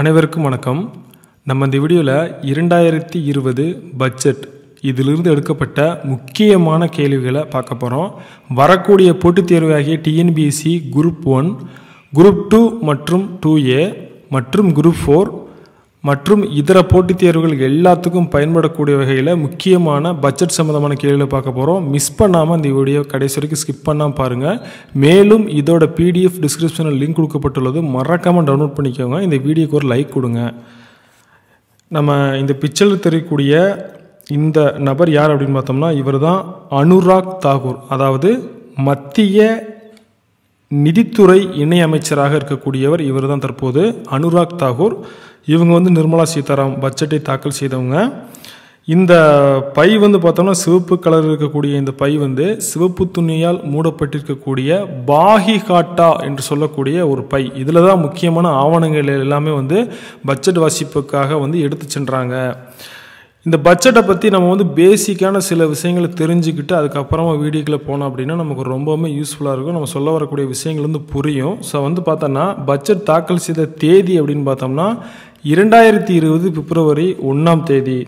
அனைவருக்கும் வணக்கம் நம்ம இந்த வீடியோவில் இரண்டாயிரத்தி இருபது பட்ஜெட் இதிலிருந்து எடுக்கப்பட்ட முக்கியமான கேள்விகளை பார்க்க போகிறோம் வரக்கூடிய போட்டித் தேர்வாகிய TNPSC group one group two மற்றும் டூ ஏ மற்றும் குரூப் ஃபோர் மற்றும் இதர போட்டித் தேர்வுகள் எல்லாத்துக்கும் பயன்படக்கூடிய வகையில் முக்கியமான பட்ஜெட் சம்மந்தமான கேள்விகளை பார்க்க போகிறோம் மிஸ் பண்ணாமல் இந்த வீடியோ கடைசி வரைக்கும் ஸ்கிப் பண்ணாமல் பாருங்கள் மேலும் இதோட பிடிஎஃப் டிஸ்கிரிப்ஷனில் லிங்க் கொடுக்கப்பட்டுள்ளது மறக்காமல் டவுன்லோட் பண்ணிக்கோங்க இந்த வீடியோக்கு ஒரு லைக் கொடுங்க நம்ம இந்த பிக்சரில் தெரியக்கூடிய இந்த நபர் யார் அப்படின்னு பார்த்தோம்னா இவர் தான் அனுராக் தாகூர் அதாவது மத்திய நிதித்துறை இணையமைச்சராக இருக்கக்கூடியவர் இவர் தான் தற்போது அனுராக் தாகூர் இவங்க வந்து நிர்மலா சீதாராம் பட்ஜெட்டை தாக்கல் செய்தவங்க இந்த பை வந்து பார்த்தோம்னா சிவப்பு கலர் இருக்கக்கூடிய இந்த பை வந்து சிவப்பு துணியால் மூடப்பட்டிருக்கக்கூடிய பாகி காட்டா என்று சொல்லக்கூடிய ஒரு பை இதில் தான் முக்கியமான ஆவணங்கள் எல்லாமே வந்து பட்ஜெட் வாசிப்புக்காக வந்து எடுத்து சென்றாங்க இந்த பட்ஜெட்டை பற்றி நம்ம வந்து பேசிக்கான சில விஷயங்களை தெரிஞ்சுக்கிட்டு அதுக்கப்புறமா வீடியோக்கில் போனோம் அப்படின்னா நமக்கு ரொம்பவுமே யூஸ்ஃபுல்லாக இருக்கும் நம்ம சொல்ல வரக்கூடிய விஷயங்கள் வந்து புரியும் ஸோ வந்து பார்த்தோன்னா பட்ஜெட் தாக்கல் செய்த தேதி அப்படின்னு பார்த்தோம்னா இரண்டாயிரத்தி இருபது பிப்ரவரி ஒன்றாம் தேதி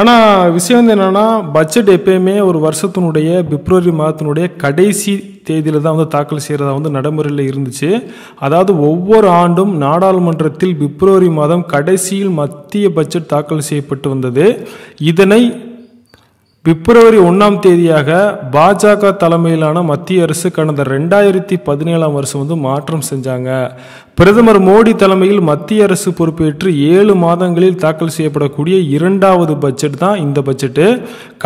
ஆனால் விஷயம் வந்து என்னென்னா பட்ஜெட் எப்பயுமே ஒரு வருஷத்தினுடைய பிப்ரவரி மாதத்தினுடைய கடைசி தேதியில் தான் வந்து தாக்கல் செய்கிறதா வந்து நடைமுறையில் இருந்துச்சு அதாவது ஒவ்வொரு ஆண்டும் நாடாளுமன்றத்தில் பிப்ரவரி மாதம் கடைசியில் மத்திய பட்ஜெட் தாக்கல் செய்யப்பட்டு வந்தது இதனை பிப்ரவரி ஒன்றாம் தேதியாக பாஜக தலைமையிலான மத்திய அரசு கடந்த ரெண்டாயிரத்தி பதினேழாம் வருஷம் வந்து மாற்றம் செஞ்சாங்க பிரதமர் மோடி தலைமையில் மத்திய அரசு பொறுப்பேற்று ஏழு மாதங்களில் தாக்கல் செய்யப்படக்கூடிய இரண்டாவது பட்ஜெட் தான் இந்த பட்ஜெட்டு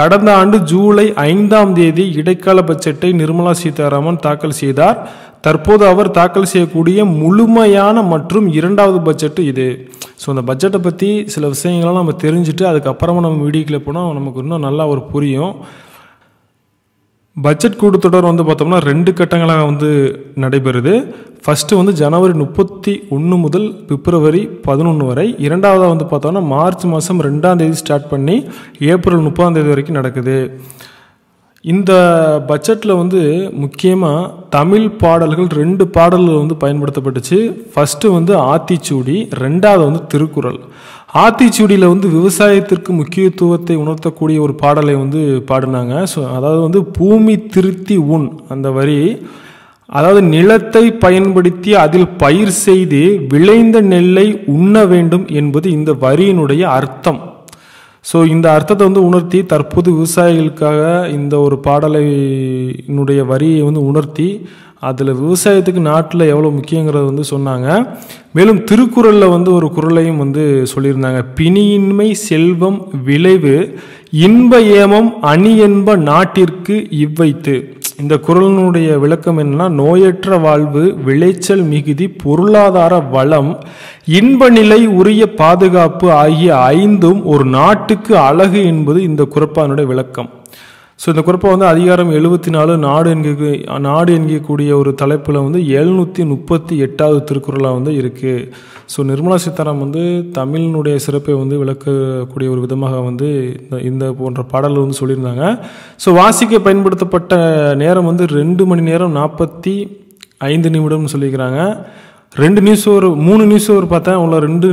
கடந்த ஆண்டு ஜூலை ஐந்தாம் தேதி இடைக்கால பட்ஜெட்டை நிர்மலா சீதாராமன் தாக்கல் செய்தார் தற்போது அவர் தாக்கல் செய்யக்கூடிய முழுமையான மற்றும் இரண்டாவது பட்ஜெட்டு இது ஸோ அந்த பட்ஜெட்டை பற்றி சில விஷயங்கள்லாம் நம்ம தெரிஞ்சுட்டு அதுக்கப்புறமா நம்ம வீடியோக்கில் போனால் நமக்கு இன்னும் நல்லா ஒரு புரியும் பட்ஜெட் கூட்டத்தொடர் வந்து பார்த்தோம்னா ரெண்டு கட்டங்களாக வந்து நடைபெறுது ஃபஸ்ட்டு வந்து ஜனவரி முப்பத்தி ஒன்று முதல் பிப்ரவரி பதினொன்று வரை இரண்டாவதாக வந்து பார்த்தோம்னா மார்ச் மாதம் ரெண்டாம் தேதி ஸ்டார்ட் பண்ணி ஏப்ரல் முப்பதாம் தேதி வரைக்கும் நடக்குது இந்த பட்ஜெட்டில் வந்து முக்கியமாக தமிழ் பாடல்கள் ரெண்டு பாடல்கள் வந்து பயன்படுத்தப்பட்டுச்சு ஃபஸ்ட்டு வந்து ஆத்திச்சூடி ரெண்டாவது வந்து திருக்குறள் ஆத்திச்சூடியில் வந்து விவசாயத்திற்கு முக்கியத்துவத்தை உணர்த்தக்கூடிய ஒரு பாடலை வந்து பாடினாங்க ஸோ அதாவது வந்து பூமி திருத்தி உண் அந்த வரி அதாவது நிலத்தை பயன்படுத்தி அதில் பயிர் செய்து விளைந்த நெல்லை உண்ண வேண்டும் என்பது இந்த வரியினுடைய அர்த்தம் ஸோ இந்த அர்த்தத்தை வந்து உணர்த்தி தற்போது விவசாயிகளுக்காக இந்த ஒரு பாடலைனுடைய வரியை வந்து உணர்த்தி அதில் விவசாயத்துக்கு நாட்டில் எவ்வளோ முக்கியங்கிறத வந்து சொன்னாங்க மேலும் திருக்குறளில் வந்து ஒரு குரலையும் வந்து சொல்லியிருந்தாங்க பிணியின்மை செல்வம் விளைவு இன்ப ஏமம் அணி என்ப நாட்டிற்கு இவ்வைத்து இந்த குரலினுடைய விளக்கம் என்னன்னா நோயற்ற வாழ்வு விளைச்சல் மிகுதி பொருளாதார வளம் இன்ப நிலை உரிய பாதுகாப்பு ஆகிய ஐந்தும் ஒரு நாட்டுக்கு அழகு என்பது இந்த குரப்பானுடைய விளக்கம் ஸோ இந்த குறிப்பை வந்து அதிகாரம் எழுபத்தி நாலு நாடு என்க நாடு என்கக்கூடிய ஒரு தலைப்பில் வந்து எழுநூற்றி முப்பத்தி எட்டாவது திருக்குறளாக வந்து இருக்குது ஸோ நிர்மலா சீதாராம் வந்து தமிழினுடைய சிறப்பை வந்து விளக்கக்கூடிய ஒரு விதமாக வந்து இந்த போன்ற பாடல் வந்து சொல்லியிருந்தாங்க ஸோ வாசிக்க பயன்படுத்தப்பட்ட நேரம் வந்து ரெண்டு மணி நேரம் நாற்பத்தி ஐந்து நிமிடம்னு சொல்லிக்கிறாங்க ரெண்டு நியூஸ் ஒரு மூணு நியூஸ் ஒரு பார்த்தேன் உள்ள ரெண்டு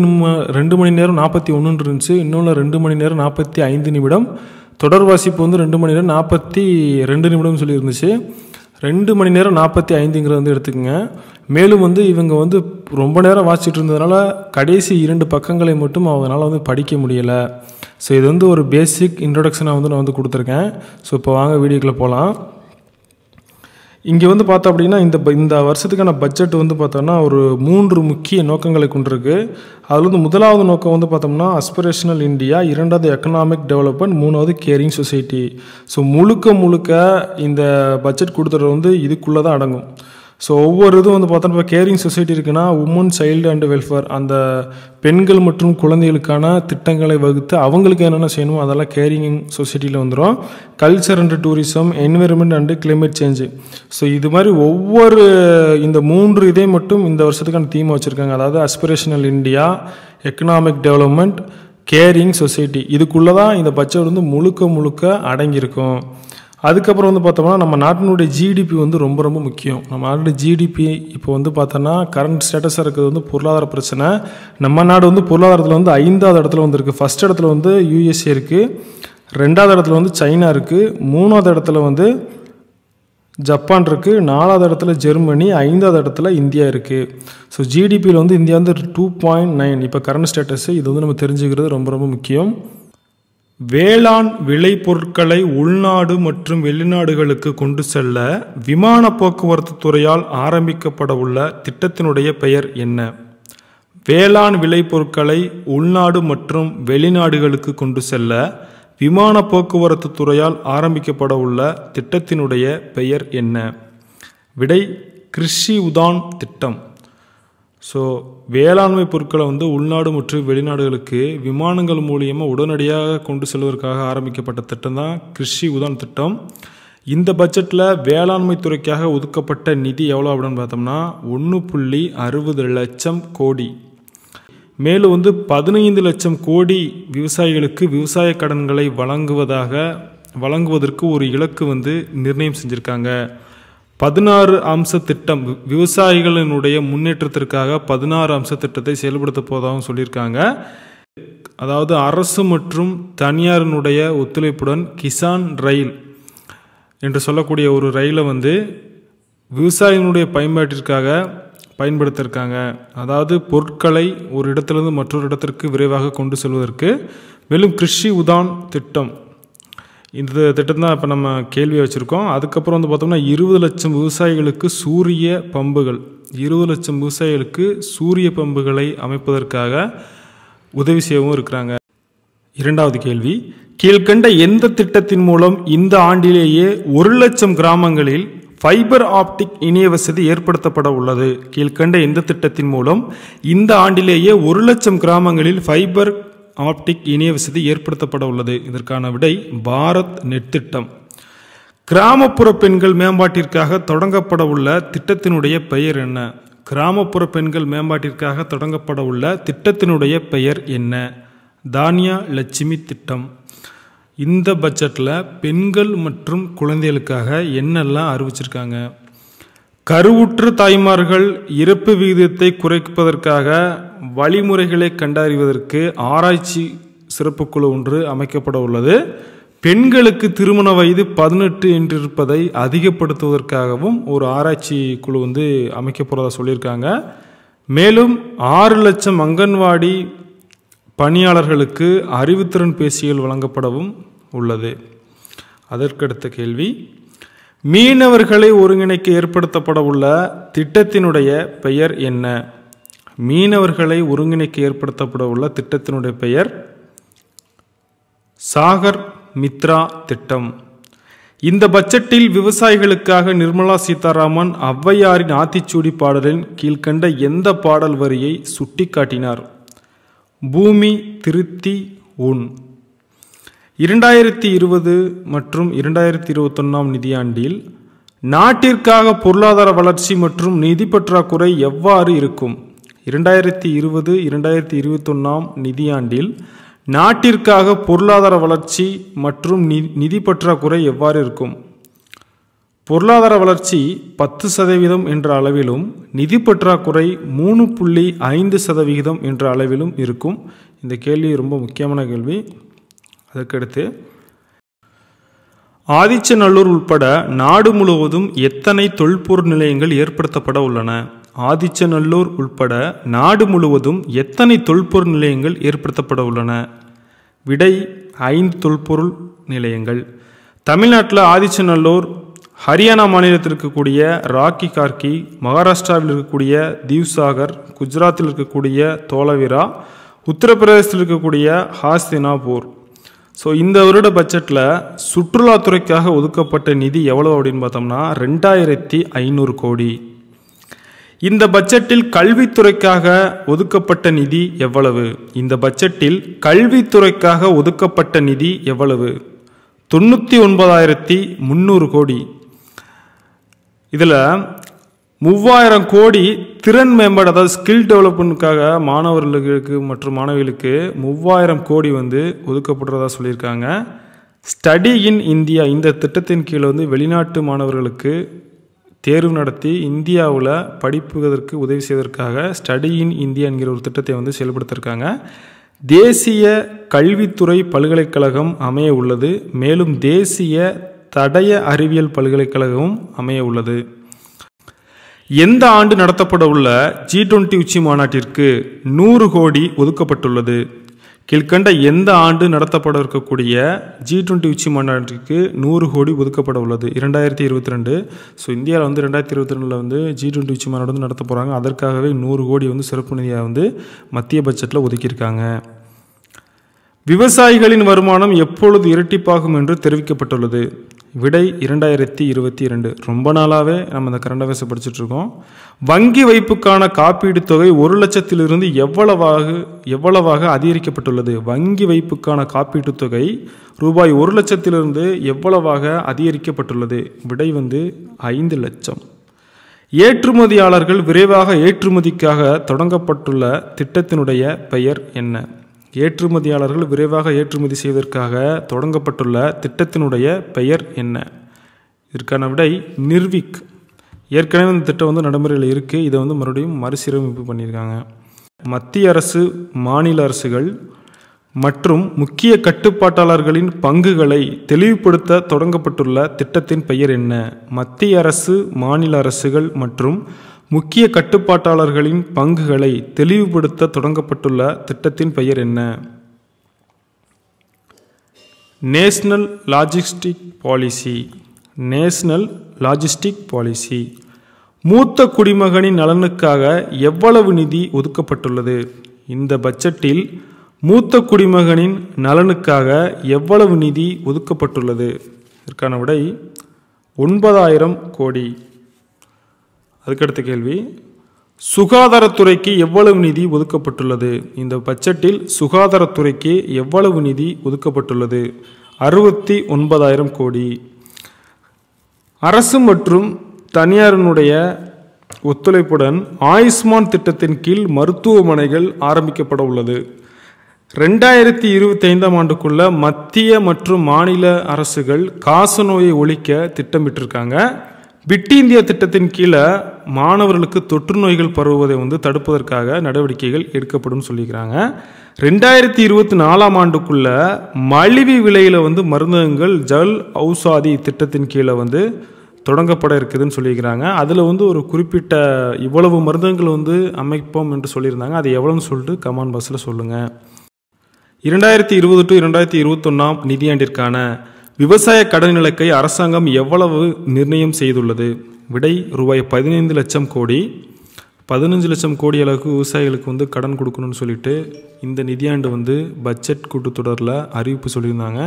ரெண்டு மணி நேரம் நாற்பத்தி ஒன்றுன்னு இருந்துச்சு இன்னொன்று ரெண்டு மணி நேரம் நாற்பத்தி ஐந்து நிமிடம் தொடர் வாசிப்பு வந்து ரெண்டு மணி நேரம் நாற்பத்தி ரெண்டு நிமிடம்னு சொல்லி இருந்துச்சு ரெண்டு மணி நேரம் நாற்பத்தி ஐந்துங்கிறத வந்து எடுத்துக்கோங்க மேலும் வந்து இவங்க வந்து ரொம்ப நேரம் வாசிச்சுட்டு இருந்ததுனால கடைசி இரண்டு பக்கங்களை மட்டும் அவங்களால வந்து படிக்க முடியலை ஸோ இது வந்து ஒரு பேசிக் இன்ட்ரடக்ஷனாக வந்து நான் வந்து கொடுத்துருக்கேன் ஸோ இப்போ வாங்க வீடியோக்குள்ளே போகலாம் இங்கே வந்து பார்த்தோம் அப்படின்னா இந்த இந்த வருஷத்துக்கான பட்ஜெட் வந்து பார்த்தோம்னா ஒரு மூன்று முக்கிய நோக்கங்களை கொண்டிருக்கு அதில் வந்து முதலாவது நோக்கம் வந்து பார்த்தோம்னா அஸ்பிரேஷனல் இந்தியா இரண்டாவது எக்கனாமிக் டெவலப்மெண்ட் மூணாவது கேரிங் சொசைட்டி ஸோ முழுக்க முழுக்க இந்த பட்ஜெட் கொடுத்துட்றது வந்து இதுக்குள்ளே தான் அடங்கும் ஸோ ஒவ்வொரு இதுவும் வந்து பார்த்தோன்னா இப்போ கேரிங் சொசைட்டி இருக்குன்னா உமன் சைல்டு அண்ட் வெல்ஃபேர் அந்த பெண்கள் மற்றும் குழந்தைகளுக்கான திட்டங்களை வகுத்து அவங்களுக்கு என்னென்ன செய்யணுமோ அதெல்லாம் கேரிங் சொசைட்டியில் வந்துடும் culture and tourism environment and climate change so இது மாதிரி ஒவ்வொரு இந்த மூன்று இதே மட்டும் இந்த வருஷத்துக்கான தீமை வச்சுருக்காங்க அதாவது aspirational India economic development caring society இதுக்குள்ளே தான் இந்த பட்ஜெட் வந்து முழுக்க முழுக்க அடங்கியிருக்கும் அதுக்கப்புறம் வந்து பார்த்தோம்னா நம்ம நாட்டினுடைய ஜிடிபி வந்து ரொம்ப ரொம்ப முக்கியம் நம்ம நாட்டினுடைய ஜிடிபி இப்போ வந்து பார்த்தோன்னா கரண்ட் ஸ்டேட்டஸாக இருக்கிறது வந்து பொருளாதார பிரச்சனை நம்ம நாடு வந்து பொருளாதாரத்தில் வந்து ஐந்தாவது இடத்துல வந்து இருக்குது ஃபஸ்ட் இடத்துல வந்து யூஎஸ்ஏ இருக்குது ரெண்டாவது இடத்துல வந்து சைனா இருக்குது மூணாவது இடத்துல வந்து ஜப்பான் இருக்குது நாலாவது இடத்துல ஜெர்மனி ஐந்தாவது இடத்துல இந்தியா இருக்குது ஸோ ஜிடிபியில் வந்து இந்தியா வந்து டூ பாயிண்ட் நைன் இப்போ கரண்ட் ஸ்டேட்டஸு இது வந்து நம்ம தெரிஞ்சுக்கிறது ரொம்ப ரொம்ப முக்கியம் வேளாண் விளை பொருட்களை உள்நாடு மற்றும் வெளிநாடுகளுக்கு கொண்டு செல்ல விமான போக்குவரத்து துறையால் ஆரம்பிக்கப்பட உள்ள திட்டத்தினுடைய பெயர் என்ன வேளாண் விளை பொருட்களை உள்நாடு மற்றும் வெளிநாடுகளுக்கு கொண்டு செல்ல விமான போக்குவரத்து துறையால் ஆரம்பிக்கப்பட உள்ள திட்டத்தினுடைய பெயர் என்ன விடை கிருஷி உதான் திட்டம் ஸோ வேளாண்மை பொருட்களை வந்து உள்நாடு மற்றும் வெளிநாடுகளுக்கு விமானங்கள் மூலியமாக உடனடியாக கொண்டு செல்வதற்காக ஆரம்பிக்கப்பட்ட திட்டம் தான் கிருஷி உதான் திட்டம் இந்த பட்ஜெட்டில் வேளாண்மை துறைக்காக ஒதுக்கப்பட்ட நிதி எவ்வளோ அப்படின்னு பார்த்தோம்னா ஒன்று புள்ளி அறுபது லட்சம் கோடி மேலும் வந்து பதினைந்து லட்சம் கோடி விவசாயிகளுக்கு விவசாய கடன்களை வழங்குவதாக வழங்குவதற்கு ஒரு இலக்கு வந்து நிர்ணயம் செஞ்சுருக்காங்க பதினாறு அம்ச திட்டம் விவசாயிகளினுடைய முன்னேற்றத்திற்காக பதினாறு அம்ச திட்டத்தை செயல்படுத்த போதாகவும் சொல்லியிருக்காங்க அதாவது அரசு மற்றும் தனியாரினுடைய ஒத்துழைப்புடன் கிசான் ரயில் என்று சொல்லக்கூடிய ஒரு ரயிலை வந்து விவசாயினுடைய பயன்பாட்டிற்காக பயன்படுத்தியிருக்காங்க அதாவது பொருட்களை ஒரு இடத்திலிருந்து மற்றொரு இடத்திற்கு விரைவாக கொண்டு செல்வதற்கு மேலும் கிருஷி உதான் திட்டம் இந்த திட்டம் தான் இப்போ நம்ம கேள்வியை வச்சுருக்கோம் அதுக்கப்புறம் வந்து பார்த்தோம்னா இருபது லட்சம் விவசாயிகளுக்கு சூரிய பம்புகள் இருபது லட்சம் விவசாயிகளுக்கு சூரிய பம்புகளை அமைப்பதற்காக உதவி செய்யவும் இருக்கிறாங்க இரண்டாவது கேள்வி கீழ்கண்ட எந்த திட்டத்தின் மூலம் இந்த ஆண்டிலேயே ஒரு லட்சம் கிராமங்களில் ஃபைபர் ஆப்டிக் இணைய வசதி ஏற்படுத்தப்பட உள்ளது கீழ்கண்ட எந்த திட்டத்தின் மூலம் இந்த ஆண்டிலேயே ஒரு லட்சம் கிராமங்களில் ஃபைபர் ஆப்டிக் இணைய வசதி ஏற்படுத்தப்பட உள்ளது இதற்கான விடை பாரத் நெட் திட்டம் கிராமப்புற பெண்கள் மேம்பாட்டிற்காக தொடங்கப்பட உள்ள திட்டத்தினுடைய பெயர் என்ன கிராமப்புற பெண்கள் மேம்பாட்டிற்காக தொடங்கப்பட உள்ள திட்டத்தினுடைய பெயர் என்ன தானியா லட்சுமி திட்டம் இந்த பட்ஜெட்டில் பெண்கள் மற்றும் குழந்தைகளுக்காக என்னெல்லாம் அறிவிச்சிருக்காங்க கருவுற்று தாய்மார்கள் இறப்பு விகிதத்தை குறைப்பதற்காக வழிமுறைகளை கண்டறிவதற்கு ஆராய்ச்சி சிறப்புக்குழு ஒன்று அமைக்கப்பட உள்ளது பெண்களுக்கு திருமண வயது பதினெட்டு என்றிருப்பதை அதிகப்படுத்துவதற்காகவும் ஒரு ஆராய்ச்சி குழு வந்து அமைக்கப்படுறதா சொல்லியிருக்காங்க மேலும் ஆறு லட்சம் அங்கன்வாடி பணியாளர்களுக்கு அறிவுத்திறன் பேசியல் வழங்கப்படவும் உள்ளது அதற்கடுத்த கேள்வி மீனவர்களை ஒருங்கிணைக்க ஏற்படுத்தப்பட உள்ள திட்டத்தினுடைய பெயர் என்ன மீனவர்களை ஒருங்கிணைக்க ஏற்படுத்தப்பட உள்ள திட்டத்தினுடைய பெயர் சாகர் மித்ரா திட்டம் இந்த பட்ஜெட்டில் விவசாயிகளுக்காக நிர்மலா சீதாராமன் ஔவையாரின் ஆத்திச்சூடி பாடலின் கீழ்கண்ட எந்த பாடல் வரியை சுட்டிக்காட்டினார் பூமி திருத்தி உன் இரண்டாயிரத்தி இருபது மற்றும் இரண்டாயிரத்தி இருபத்தொன்னாம் நிதியாண்டில் நாட்டிற்காக பொருளாதார வளர்ச்சி மற்றும் நிதி பற்றாக்குறை எவ்வாறு இருக்கும் இரண்டாயிரத்தி இருபது இரண்டாயிரத்தி இருபத்தொன்னாம் நிதியாண்டில் நாட்டிற்காக பொருளாதார வளர்ச்சி மற்றும் நிதி பற்றாக்குறை எவ்வாறு இருக்கும் பொருளாதார வளர்ச்சி பத்து சதவீதம் என்ற அளவிலும் நிதி பற்றாக்குறை மூணு புள்ளி ஐந்து சதவிகிதம் என்ற அளவிலும் இருக்கும் இந்த கேள்வி ரொம்ப முக்கியமான கேள்வி அதற்கடுத்து ஆதிச்சநல்லூர் உட்பட நாடு முழுவதும் எத்தனை தொல்பொருள் நிலையங்கள் ஏற்படுத்தப்பட உள்ளன ஆதிச்சநல்லூர் உட்பட நாடு முழுவதும் எத்தனை தொல்பொருள் நிலையங்கள் ஏற்படுத்தப்பட உள்ளன விடை ஐந்து தொல்பொருள் நிலையங்கள் தமிழ்நாட்டில் ஆதிச்சநல்லூர் ஹரியானா மாநிலத்தில் இருக்கக்கூடிய ராக்கி கார்கி மகாராஷ்டிராவில் இருக்கக்கூடிய தீவ்சாகர் குஜராத்தில் இருக்கக்கூடிய தோலவிரா உத்தரப்பிரதேசத்தில் இருக்கக்கூடிய ஹாஸ்தினாபூர் ஸோ இந்த வருட பட்ஜெட்டில் சுற்றுலாத்துறைக்காக ஒதுக்கப்பட்ட நிதி எவ்வளோ அப்படின்னு பார்த்தோம்னா ரெண்டாயிரத்தி ஐநூறு கோடி இந்த பட்ஜெட்டில் கல்வித்துறைக்காக ஒதுக்கப்பட்ட நிதி எவ்வளவு இந்த பட்ஜெட்டில் கல்வித்துறைக்காக ஒதுக்கப்பட்ட நிதி எவ்வளவு தொண்ணூற்றி ஒன்பதாயிரத்தி முந்நூறு கோடி இதில் மூவாயிரம் கோடி திறன் மேம்பாடு அதாவது ஸ்கில் டெவலப்மெண்ட்காக மாணவர்களுக்கு மற்றும் மாணவிகளுக்கு மூவாயிரம் கோடி வந்து ஒதுக்கப்படுறதா சொல்லியிருக்காங்க ஸ்டடி இன் இந்தியா இந்த திட்டத்தின் கீழே வந்து வெளிநாட்டு மாணவர்களுக்கு தேர்வு நடத்தி இந்தியாவில் படிப்புவதற்கு உதவி செய்வதற்காக ஸ்டடி இன் இந்தியா என்கிற ஒரு திட்டத்தை வந்து செயல்படுத்தியிருக்காங்க தேசிய கல்வித்துறை பல்கலைக்கழகம் அமைய உள்ளது மேலும் தேசிய தடய அறிவியல் பல்கலைக்கழகமும் அமைய உள்ளது எந்த ஆண்டு நடத்தப்பட உள்ள ஜி டுவெண்ட்டி உச்சி மாநாட்டிற்கு நூறு கோடி ஒதுக்கப்பட்டுள்ளது கீழ்கண்ட எந்த ஆண்டு நடத்தப்பட இருக்கக்கூடிய ஜி டுவெண்ட்டி உச்சி மாநாட்டிற்கு நூறு கோடி ஒதுக்கப்பட உள்ளது இரண்டாயிரத்தி இருபத்தி ரெண்டு ஸோ இந்தியாவில் வந்து ரெண்டாயிரத்தி இருபத்தி ரெண்டில் வந்து ஜி டுவெண்ட்டி உச்சி மாநாடு வந்து நடத்த போகிறாங்க அதற்காகவே நூறு கோடி வந்து சிறப்பு நிதியாக வந்து மத்திய பட்ஜெட்டில் ஒதுக்கியிருக்காங்க விவசாயிகளின் வருமானம் எப்பொழுது இரட்டிப்பாகும் என்று தெரிவிக்கப்பட்டுள்ளது விடை இரண்டாயிரத்தி இருபத்தி இரண்டு ரொம்ப நாளாகவே நம்ம இந்த கரண்ட் அஃபேர்ஸை படிச்சுட்ருக்கோம் வங்கி வைப்புக்கான காப்பீடு தொகை ஒரு லட்சத்திலிருந்து எவ்வளவாக எவ்வளவாக அதிகரிக்கப்பட்டுள்ளது வங்கி வைப்புக்கான காப்பீட்டுத் தொகை ரூபாய் ஒரு லட்சத்திலிருந்து எவ்வளவாக அதிகரிக்கப்பட்டுள்ளது விடை வந்து ஐந்து லட்சம் ஏற்றுமதியாளர்கள் விரைவாக ஏற்றுமதிக்காக தொடங்கப்பட்டுள்ள திட்டத்தினுடைய பெயர் என்ன ஏற்றுமதியாளர்கள் விரைவாக ஏற்றுமதி செய்வதற்காக தொடங்கப்பட்டுள்ள திட்டத்தினுடைய பெயர் என்ன இதற்கான விடை நிர்விக் ஏற்கனவே இந்த திட்டம் வந்து நடைமுறையில் இருக்குது இதை வந்து மறுபடியும் மறுசீரமைப்பு பண்ணியிருக்காங்க மத்திய அரசு மாநில அரசுகள் மற்றும் முக்கிய கட்டுப்பாட்டாளர்களின் பங்குகளை தெளிவுபடுத்த தொடங்கப்பட்டுள்ள திட்டத்தின் பெயர் என்ன மத்திய அரசு மாநில அரசுகள் மற்றும் முக்கிய கட்டுப்பாட்டாளர்களின் பங்குகளை தெளிவுபடுத்த தொடங்கப்பட்டுள்ள திட்டத்தின் பெயர் என்ன national logistic policy national logistic policy மூத்த குடிமகனின் நலனுக்காக எவ்வளவு நிதி ஒதுக்கப்பட்டுள்ளது இந்த பட்ஜெட்டில் மூத்த குடிமகனின் நலனுக்காக எவ்வளவு நிதி ஒதுக்கப்பட்டுள்ளது இதற்கான விடை ஒன்பதாயிரம் கோடி அதுக்கடுத்த கேள்வி சுகாதாரத்துறைக்கு எவ்வளவு நிதி ஒதுக்கப்பட்டுள்ளது இந்த பட்ஜெட்டில் சுகாதாரத்துறைக்கு எவ்வளவு நிதி ஒதுக்கப்பட்டுள்ளது அறுபத்தி ஒன்பதாயிரம் கோடி அரசு மற்றும் தனியாரினுடைய ஒத்துழைப்புடன் ஆயுஷ்மான் திட்டத்தின் கீழ் மருத்துவமனைகள் ஆரம்பிக்கப்பட உள்ளது ரெண்டாயிரத்தி இருபத்தி ஐந்தாம் ஆண்டுக்குள்ள மத்திய மற்றும் மாநில அரசுகள் காசநோயை ஒழிக்க திட்டமிட்டிருக்காங்க விட்டி இந்திய திட்டத்தின் கீழே மாணவர்களுக்கு தொற்று நோய்கள் பரவுவதை வந்து தடுப்பதற்காக நடவடிக்கைகள் எடுக்கப்படும் சொல்லிக்கிறாங்க ரெண்டாயிரத்தி இருபத்தி நாலாம் ஆண்டுக்குள்ள மலிவு விலையில் வந்து மருந்தகங்கள் ஜல் ஔசாதி திட்டத்தின் கீழே வந்து தொடங்கப்பட இருக்குதுன்னு சொல்லியிருக்கிறாங்க அதில் வந்து ஒரு குறிப்பிட்ட இவ்வளவு மருந்தகங்கள் வந்து அமைப்போம் என்று சொல்லியிருந்தாங்க அது எவ்வளோன்னு சொல்லிட்டு கமான் பஸ்ஸில் சொல்லுங்கள் இரண்டாயிரத்தி இருபது டு இரண்டாயிரத்தி இருபத்தொன்னாம் நிதியாண்டிற்கான விவசாய கடன் இலக்கை அரசாங்கம் எவ்வளவு நிர்ணயம் செய்துள்ளது விடை ரூபாய் பதினைந்து லட்சம் கோடி பதினஞ்சு லட்சம் கோடி அளவுக்கு விவசாயிகளுக்கு வந்து கடன் கொடுக்கணும்னு சொல்லிட்டு இந்த நிதியாண்டு வந்து பட்ஜெட் கூட்டத்தொடரில் அறிவிப்பு சொல்லியிருந்தாங்க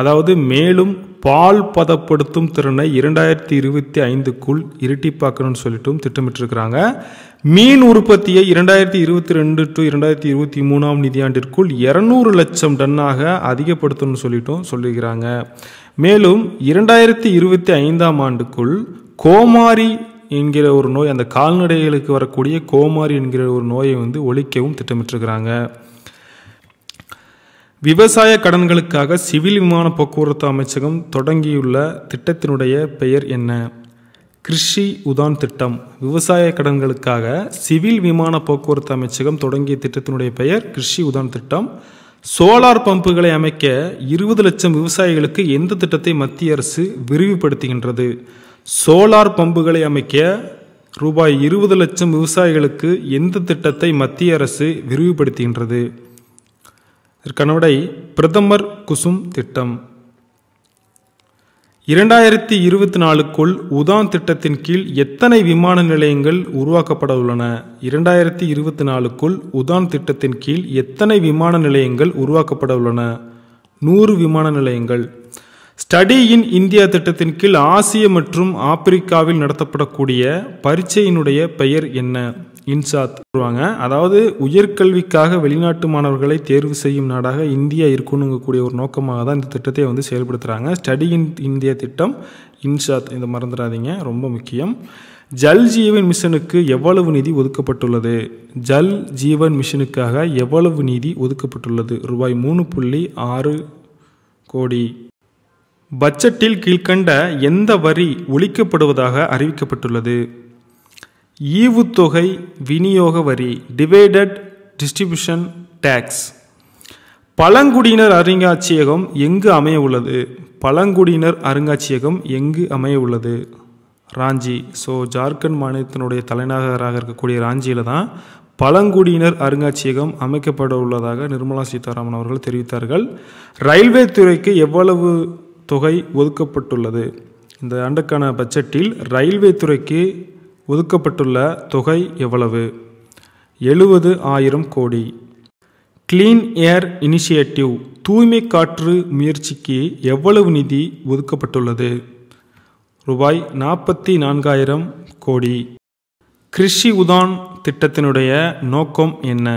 அதாவது மேலும் பால் பதப்படுத்தும் திறனை இரண்டாயிரத்தி இருபத்தி ஐந்துக்குள் இரட்டிப்பாக்கணும்னு சொல்லிட்டும் திட்டமிட்டிருக்கிறாங்க மீன் உற்பத்தியை இரண்டாயிரத்தி இருபத்தி ரெண்டு டு இரண்டாயிரத்தி இருபத்தி மூணாம் நிதியாண்டிற்குள் இரநூறு லட்சம் டன்னாக அதிகப்படுத்தணும்னு சொல்லிட்டும் சொல்லியிருக்கிறாங்க மேலும் இரண்டாயிரத்தி இருபத்தி ஐந்தாம் ஆண்டுக்குள் கோமாரி என்கிற ஒரு நோய் அந்த கால்நடைகளுக்கு வரக்கூடிய கோமாரி என்கிற ஒரு நோயை வந்து ஒழிக்கவும் திட்டமிட்டிருக்கிறாங்க விவசாய கடன்களுக்காக சிவில் விமான போக்குவரத்து அமைச்சகம் தொடங்கியுள்ள திட்டத்தினுடைய பெயர் என்ன கிருஷி உதான் திட்டம் விவசாய கடன்களுக்காக சிவில் விமான போக்குவரத்து அமைச்சகம் தொடங்கிய திட்டத்தினுடைய பெயர் கிருஷி உதான் திட்டம் சோலார் பம்புகளை அமைக்க இருபது லட்சம் விவசாயிகளுக்கு எந்த திட்டத்தை மத்திய அரசு விரிவுபடுத்துகின்றது சோலார் பம்புகளை அமைக்க ரூபாய் இருபது லட்சம் விவசாயிகளுக்கு எந்த திட்டத்தை மத்திய அரசு விரிவுபடுத்துகின்றது இதற்கான விடை பிரதமர் குசும் திட்டம் இரண்டாயிரத்தி இருபத்தி நாலுக்குள் உதான் திட்டத்தின் கீழ் எத்தனை விமான நிலையங்கள் உருவாக்கப்பட உள்ளன இரண்டாயிரத்தி இருபத்தி நாலுக்குள் உதான் திட்டத்தின் கீழ் எத்தனை விமான நிலையங்கள் உருவாக்கப்பட உள்ளன நூறு விமான நிலையங்கள் ஸ்டடி இன் இந்தியா திட்டத்தின் கீழ் ஆசிய மற்றும் ஆப்பிரிக்காவில் நடத்தப்படக்கூடிய பரீட்சையினுடைய பெயர் என்ன இன்சாத் வருவாங்க அதாவது உயர்கல்விக்காக வெளிநாட்டு மாணவர்களை தேர்வு செய்யும் நாடாக இந்தியா இருக்கணுங்கக்கூடிய ஒரு நோக்கமாக தான் இந்த திட்டத்தை வந்து செயல்படுத்துகிறாங்க ஸ்டடி இன் இந்தியா திட்டம் இன்சாத் இந்த மறந்துடாதீங்க ரொம்ப முக்கியம் ஜல் ஜீவன் மிஷனுக்கு எவ்வளவு நிதி ஒதுக்கப்பட்டுள்ளது ஜல் ஜீவன் மிஷனுக்காக எவ்வளவு நிதி ஒதுக்கப்பட்டுள்ளது ரூபாய் மூணு புள்ளி ஆறு கோடி பட்ஜெட்டில் கீழ்கண்ட எந்த வரி ஒழிக்கப்படுவதாக அறிவிக்கப்பட்டுள்ளது ஈவுத்தொகை விநியோக வரி டிவைடட் டிஸ்ட்ரிபியூஷன் டேக்ஸ் பழங்குடியினர் அருங்காட்சியகம் எங்கு அமைய உள்ளது பழங்குடியினர் அருங்காட்சியகம் எங்கு அமைய உள்ளது ராஞ்சி ஸோ ஜார்க்கண்ட் மாநிலத்தினுடைய தலைநகராக இருக்கக்கூடிய ராஞ்சியில் தான் பழங்குடியினர் அருங்காட்சியகம் அமைக்கப்பட உள்ளதாக நிர்மலா சீதாராமன் அவர்கள் தெரிவித்தார்கள் ரயில்வே துறைக்கு எவ்வளவு தொகை ஒதுக்கப்பட்டுள்ளது இந்த ஆண்டுக்கான பட்ஜெட்டில் ரயில்வே துறைக்கு ஒதுக்கப்பட்டுள்ள தொகை எவ்வளவு எழுபது ஆயிரம் கோடி கிளீன் ஏர் இனிஷியேட்டிவ் தூய்மை காற்று முயற்சிக்கு எவ்வளவு நிதி ஒதுக்கப்பட்டுள்ளது ரூபாய் நாற்பத்தி நான்காயிரம் கோடி கிருஷி உதான் திட்டத்தினுடைய நோக்கம் என்ன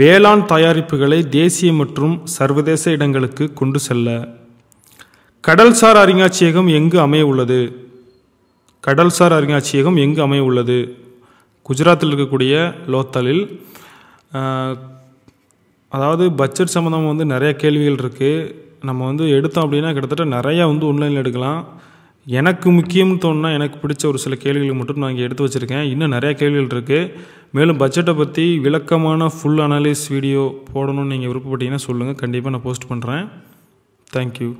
வேளாண் தயாரிப்புகளை தேசிய மற்றும் சர்வதேச இடங்களுக்கு கொண்டு செல்ல கடல்சார் அருங்காட்சியகம் எங்கு அமைய உள்ளது கடல்சார் அருங்காட்சியகம் எங்கு அமைய உள்ளது குஜராத்தில் இருக்கக்கூடிய லோத்தலில் அதாவது பட்ஜெட் சம்மந்தம் வந்து நிறைய கேள்விகள் இருக்குது நம்ம வந்து எடுத்தோம் அப்படின்னா கிட்டத்தட்ட நிறையா வந்து ஒன்லைனில் எடுக்கலாம் எனக்கு முக்கியம்னு தோணுனா எனக்கு பிடிச்ச ஒரு சில கேள்விகள் மட்டும் நான் இங்கே எடுத்து வச்சுருக்கேன் இன்னும் நிறையா கேள்விகள் இருக்குது மேலும் பட்ஜெட்டை பற்றி விளக்கமான ஃபுல் அனாலிஸ் வீடியோ போடணும்னு நீங்கள் விருப்பப்பட்டீங்கன்னா சொல்லுங்கள் கண்டிப்பாக நான் போஸ்ட் பண்ணுறேன் தேங்க்யூ